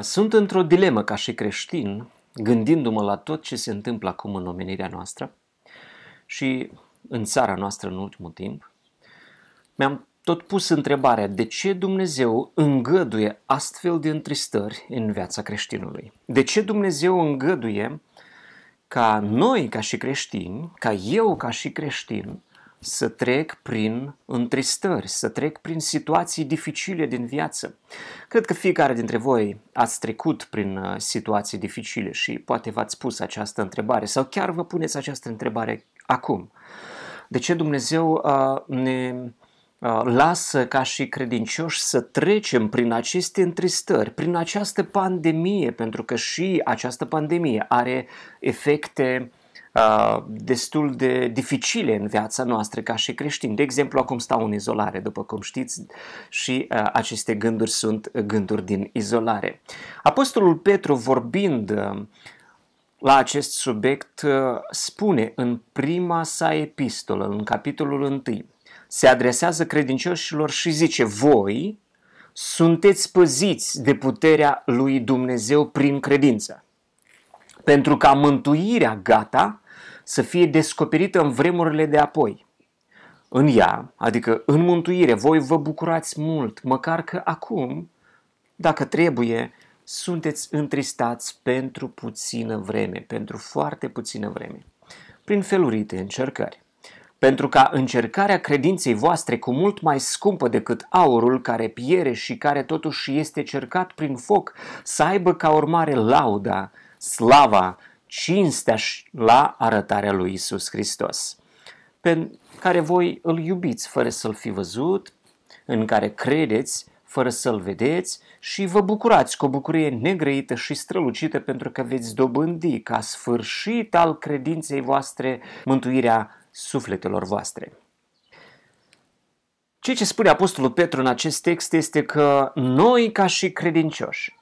Sunt într-o dilemă ca și creștin, gândindu-mă la tot ce se întâmplă acum în omenirea noastră și în țara noastră în ultimul timp. Mi-am tot pus întrebarea de ce Dumnezeu îngăduie astfel de întristări în viața creștinului. De ce Dumnezeu îngăduie ca noi, ca și creștini, ca eu, ca și creștin, să trec prin întristări, să trec prin situații dificile din viață. Cred că fiecare dintre voi ați trecut prin uh, situații dificile și poate v-ați pus această întrebare sau chiar vă puneți această întrebare acum. De ce Dumnezeu uh, ne uh, lasă ca și credincioși să trecem prin aceste întristări, prin această pandemie, pentru că și această pandemie are efecte Uh, destul de dificile în viața noastră ca și creștini. De exemplu, acum stau în izolare, după cum știți, și uh, aceste gânduri sunt gânduri din izolare. Apostolul Petru, vorbind uh, la acest subiect, uh, spune în prima sa epistolă, în capitolul 1, se adresează credincioșilor și zice, voi sunteți păziți de puterea lui Dumnezeu prin credință pentru ca mântuirea gata să fie descoperită în vremurile de apoi. În ea, adică în mântuire, voi vă bucurați mult, măcar că acum, dacă trebuie, sunteți întristați pentru puțină vreme, pentru foarte puțină vreme, prin felurite încercări. Pentru ca încercarea credinței voastre cu mult mai scumpă decât aurul care piere și care totuși este cercat prin foc, să aibă ca urmare lauda, slava cinstea la arătarea lui Isus Hristos, pe care voi îl iubiți fără să-l fi văzut, în care credeți fără să-l vedeți și vă bucurați cu o bucurie negrăită și strălucită pentru că veți dobândi ca sfârșit al credinței voastre mântuirea sufletelor voastre. Ceea ce spune Apostolul Petru în acest text este că noi ca și credincioși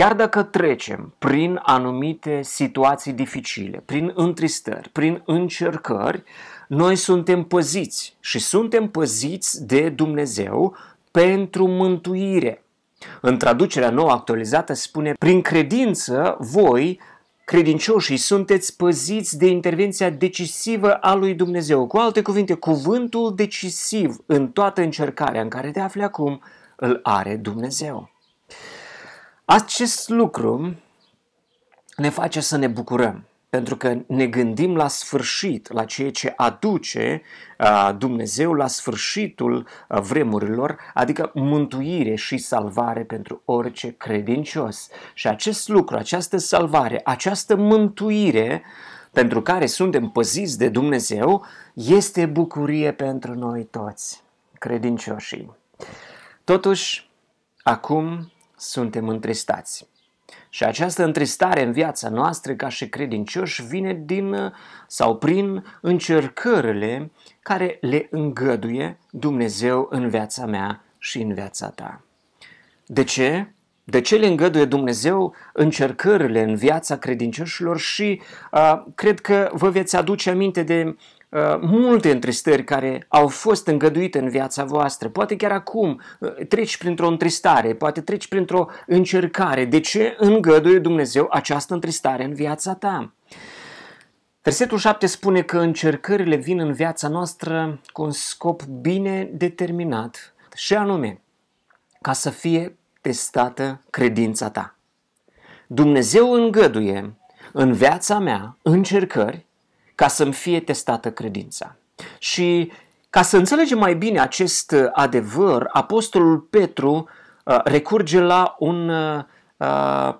Chiar dacă trecem prin anumite situații dificile, prin întristări, prin încercări, noi suntem păziți și suntem păziți de Dumnezeu pentru mântuire. În traducerea nouă actualizată spune, prin credință voi, credincioșii, sunteți păziți de intervenția decisivă a lui Dumnezeu. Cu alte cuvinte, cuvântul decisiv în toată încercarea în care te afli acum îl are Dumnezeu. Acest lucru ne face să ne bucurăm, pentru că ne gândim la sfârșit, la ceea ce aduce Dumnezeu la sfârșitul vremurilor, adică mântuire și salvare pentru orice credincios. Și acest lucru, această salvare, această mântuire pentru care suntem păziți de Dumnezeu, este bucurie pentru noi toți, credincioșii. Totuși, acum suntem întristați. Și această întristare în viața noastră ca și credincioși vine din uh, sau prin încercările care le îngăduie Dumnezeu în viața mea și în viața ta. De ce? De ce le îngăduie Dumnezeu încercările în viața credincioșilor și uh, cred că vă veți aduce aminte de Uh, multe întristări care au fost îngăduite în viața voastră. Poate chiar acum uh, treci printr-o întristare, poate treci printr-o încercare. De ce îngăduie Dumnezeu această întristare în viața ta? Versetul 7 spune că încercările vin în viața noastră cu un scop bine determinat și anume ca să fie testată credința ta. Dumnezeu îngăduie în viața mea încercări ca să-mi fie testată credința. Și ca să înțelegem mai bine acest uh, adevăr, Apostolul Petru uh, recurge la un uh,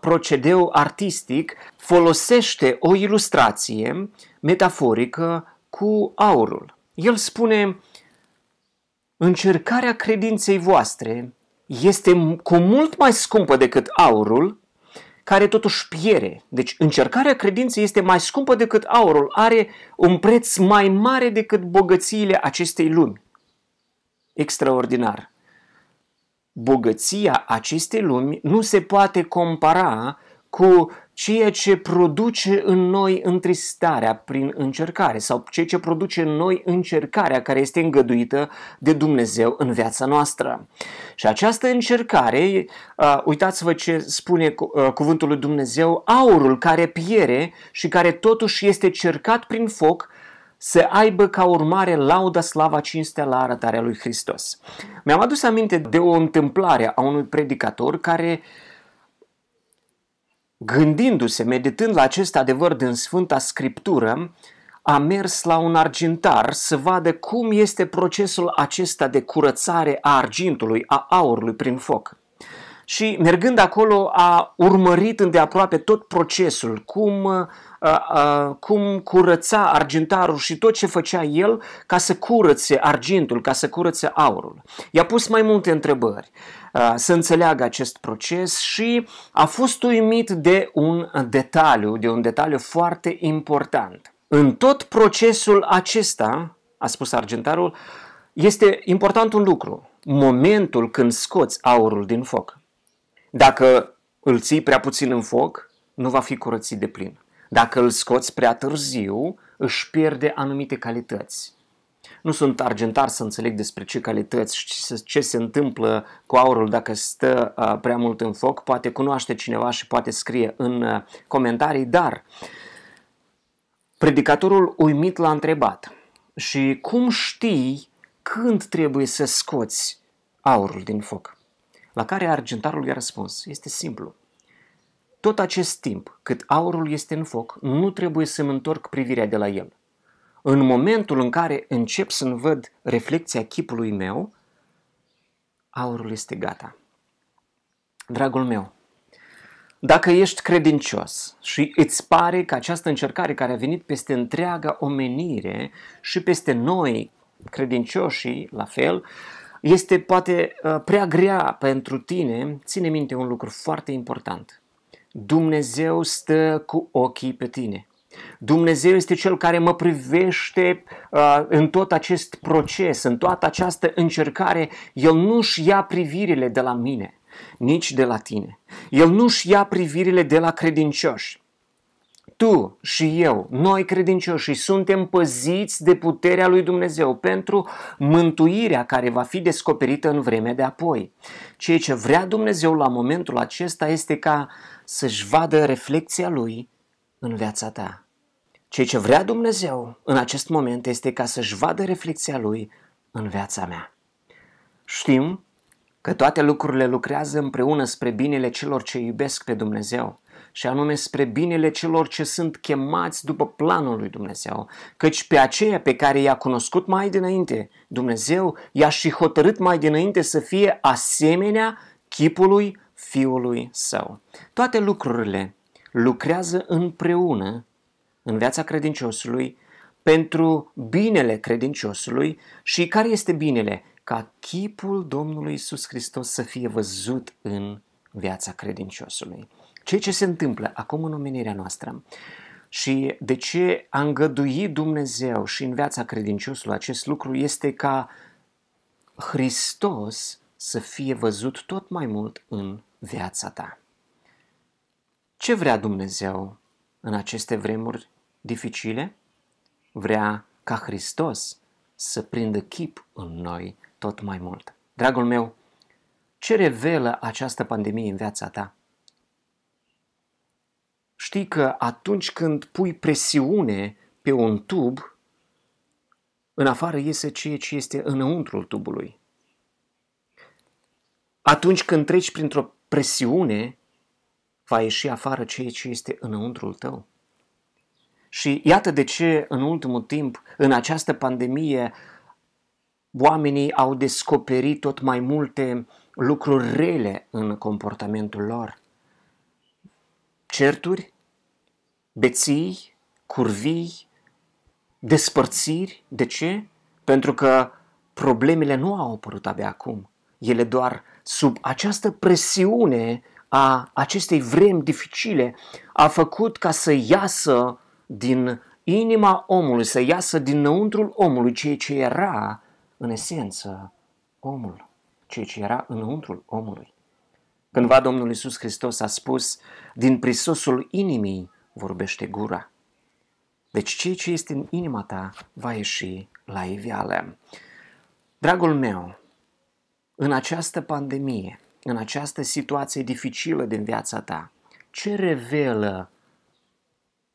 procedeu artistic, folosește o ilustrație metaforică cu aurul. El spune, încercarea credinței voastre este cu mult mai scumpă decât aurul care totuși piere. Deci încercarea credinței este mai scumpă decât aurul, are un preț mai mare decât bogățiile acestei lumi. Extraordinar. Bogăția acestei lumi nu se poate compara cu ceea ce produce în noi întristarea prin încercare sau ceea ce produce în noi încercarea care este îngăduită de Dumnezeu în viața noastră. Și această încercare, uitați-vă ce spune cuvântul lui Dumnezeu, aurul care piere și care totuși este cercat prin foc, să aibă ca urmare lauda, slava, cinstea la arătarea lui Hristos. Mi-am adus aminte de o întâmplare a unui predicator care uh, Gândindu-se, meditând la acest adevăr din Sfânta Scriptură, a mers la un argintar să vadă cum este procesul acesta de curățare a argintului, a aurului prin foc. Și mergând acolo a urmărit îndeaproape tot procesul, cum, a, uh, a, uh, cum curăța argintarul și tot ce făcea el ca să curățe argintul, ca să curățe aurul. I-a pus mai multe întrebări. Uh, să înțeleagă acest proces și a fost uimit de un detaliu, de un detaliu foarte important. În tot procesul acesta, a spus argentarul, este important un lucru, momentul când scoți aurul din foc. Dacă îl ții prea puțin în foc, nu va fi curățit de plin. Dacă îl scoți prea târziu, își pierde anumite calități nu sunt argentar să înțeleg despre ce calități și ce se întâmplă cu aurul dacă stă prea mult în foc. Poate cunoaște cineva și poate scrie în comentarii, dar predicatorul uimit l-a întrebat și cum știi când trebuie să scoți aurul din foc? La care argentarul i-a răspuns, este simplu. Tot acest timp cât aurul este în foc, nu trebuie să-mi întorc privirea de la el. În momentul în care încep să-mi văd reflecția chipului meu, aurul este gata. Dragul meu, dacă ești credincios și îți pare că această încercare care a venit peste întreaga omenire și peste noi, credincioșii, la fel, este poate uh, prea grea pentru tine, ține minte un lucru foarte important. Dumnezeu stă cu ochii pe tine. Dumnezeu este Cel care mă privește uh, în tot acest proces, în toată această încercare. El nu-și ia privirile de la mine, nici de la tine. El nu-și ia privirile de la credincioși. Tu și eu, noi credincioși, suntem păziți de puterea lui Dumnezeu pentru mântuirea care va fi descoperită în vremea de apoi. Ceea ce vrea Dumnezeu la momentul acesta este ca să-și vadă reflecția lui în viața ta. Ceea ce vrea Dumnezeu în acest moment este ca să-și vadă reflexia Lui în viața mea. Știm că toate lucrurile lucrează împreună spre binele celor ce iubesc pe Dumnezeu și anume spre binele celor ce sunt chemați după planul lui Dumnezeu, căci pe aceea pe care i-a cunoscut mai dinainte, Dumnezeu i-a și hotărât mai dinainte să fie asemenea chipului Fiului Său. Toate lucrurile lucrează împreună în viața credinciosului, pentru binele credinciosului și care este binele? Ca chipul Domnului Isus Hristos să fie văzut în viața credinciosului. Ceea ce se întâmplă acum în omenirea noastră și de ce a îngăduit Dumnezeu și în viața credinciosului acest lucru este ca Hristos să fie văzut tot mai mult în viața ta. Ce vrea Dumnezeu în aceste vremuri dificile? Vrea ca Hristos să prindă chip în noi tot mai mult. Dragul meu, ce revelă această pandemie în viața ta? Știi că atunci când pui presiune pe un tub, în afară iese ceea ce este înăuntrul tubului. Atunci când treci printr-o presiune, va ieși afară ceea ce este înăuntrul tău. Și iată de ce în ultimul timp, în această pandemie, oamenii au descoperit tot mai multe lucruri rele în comportamentul lor. Certuri, beții, curvii, despărțiri. De ce? Pentru că problemele nu au apărut abia acum. Ele doar sub această presiune a acestei vremi dificile a făcut ca să iasă din inima omului, să iasă dinăuntrul omului ceea ce era în esență omul, ceea ce era înăuntrul omului. Cândva Domnul Iisus Hristos a spus, din prisosul inimii vorbește gura. Deci ceea ce este în inima ta va ieși la iveală. Dragul meu, în această pandemie, în această situație dificilă din viața ta? Ce revelă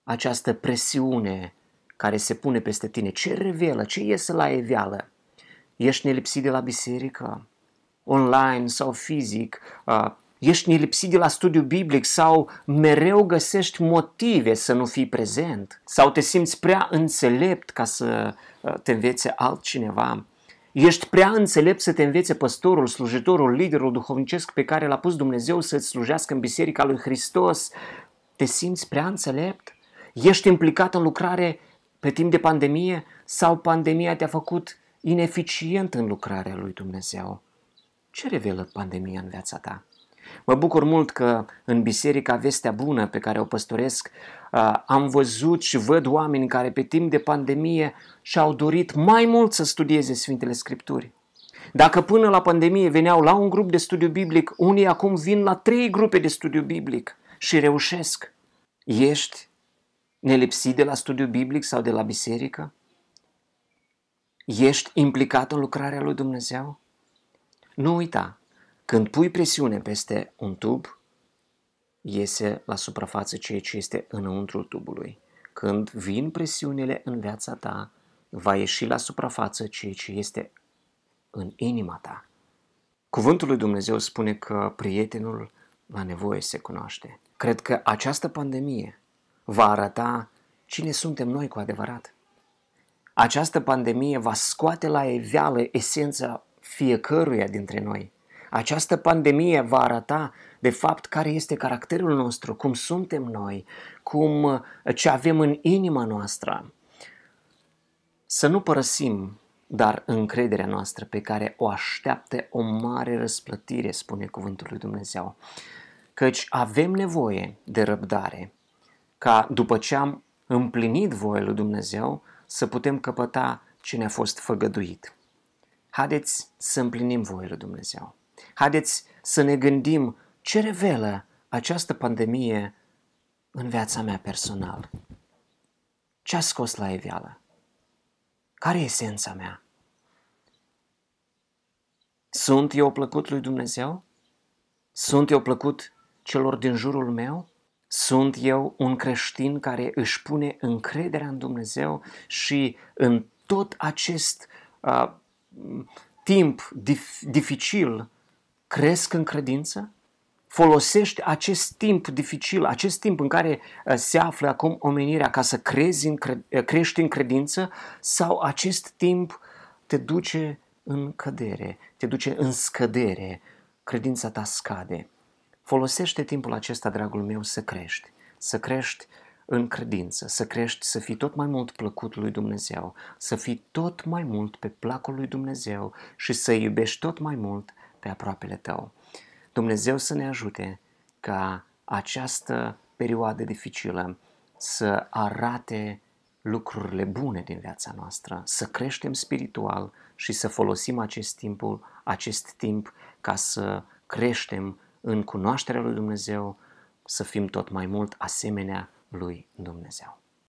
această presiune care se pune peste tine? Ce revelă? Ce iese la evială? Ești nelipsit de la biserică? Online sau fizic? Uh, ești nelipsit de la studiu biblic sau mereu găsești motive să nu fii prezent? Sau te simți prea înțelept ca să uh, te învețe altcineva? Ești prea înțelept să te învețe păstorul, slujitorul, liderul duhovnicesc pe care l-a pus Dumnezeu să-ți slujească în Biserica lui Hristos. Te simți prea înțelept? Ești implicat în lucrare pe timp de pandemie sau pandemia te-a făcut ineficient în lucrarea lui Dumnezeu? Ce revelă pandemia în viața ta? Mă bucur mult că în biserica Vestea Bună pe care o păstoresc am văzut și văd oameni care pe timp de pandemie și-au dorit mai mult să studieze Sfintele Scripturi. Dacă până la pandemie veneau la un grup de studiu biblic, unii acum vin la trei grupe de studiu biblic și reușesc. Ești nelipsit de la studiu biblic sau de la biserică? Ești implicat în lucrarea lui Dumnezeu? Nu uita, când pui presiune peste un tub, iese la suprafață ceea ce este înăuntru tubului. Când vin presiunile în viața ta, va ieși la suprafață ceea ce este în inima ta. Cuvântul lui Dumnezeu spune că prietenul la nevoie se cunoaște. Cred că această pandemie va arăta cine suntem noi cu adevărat. Această pandemie va scoate la eveală esența fiecăruia dintre noi. Această pandemie va arăta, de fapt, care este caracterul nostru, cum suntem noi, cum ce avem în inima noastră. Să nu părăsim, dar încrederea noastră pe care o așteaptă o mare răsplătire, spune cuvântul lui Dumnezeu. Căci avem nevoie de răbdare, ca după ce am împlinit voia lui Dumnezeu, să putem căpăta ce ne-a fost făgăduit. Haideți să împlinim voia lui Dumnezeu. Haideți să ne gândim ce revelă această pandemie în viața mea personală. Ce a scos la iveală? Care e esența mea? Sunt eu plăcut lui Dumnezeu? Sunt eu plăcut celor din jurul meu? Sunt eu un creștin care își pune încrederea în Dumnezeu și în tot acest uh, timp dif- dificil cresc în credință? Folosești acest timp dificil, acest timp în care uh, se află acum omenirea ca să crezi în cre- uh, crești în credință sau acest timp te duce în cădere, te duce în scădere, credința ta scade. Folosește timpul acesta, dragul meu, să crești, să crești în credință, să crești, să fii tot mai mult plăcut lui Dumnezeu, să fii tot mai mult pe placul lui Dumnezeu și să iubești tot mai mult pe aproapele tău. Dumnezeu să ne ajute ca această perioadă dificilă să arate lucrurile bune din viața noastră, să creștem spiritual și să folosim acest, timp, acest timp ca să creștem în cunoașterea lui Dumnezeu, să fim tot mai mult asemenea lui Dumnezeu.